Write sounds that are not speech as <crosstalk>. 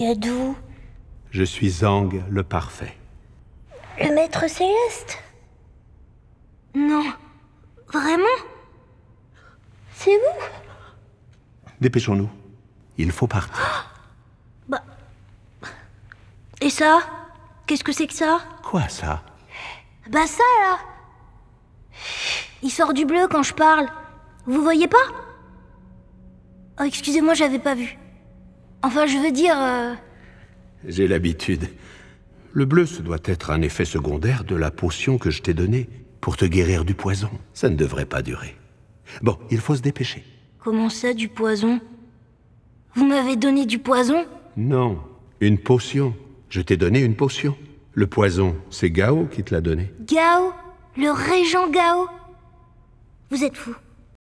Yadou Je suis Zang le Parfait. Le Maître Céleste Non. Vraiment C'est vous Dépêchons-nous. Il faut partir. <gasps> bah. Et ça Qu'est-ce que c'est que ça Quoi ça Bah ça là Il sort du bleu quand je parle. Vous voyez pas Oh, excusez-moi, j'avais pas vu. Enfin, je veux dire... Euh, J'ai l'habitude. Le bleu, ce doit être un effet secondaire de la potion que je t'ai donnée pour te guérir du poison. Ça ne devrait pas durer. Bon, il faut se dépêcher. Comment ça, du poison Vous m'avez donné du poison Non, une potion. Je t'ai donné une potion. Le poison, c'est Gao qui te l'a donné. Gao Le régent Gao Vous êtes fou.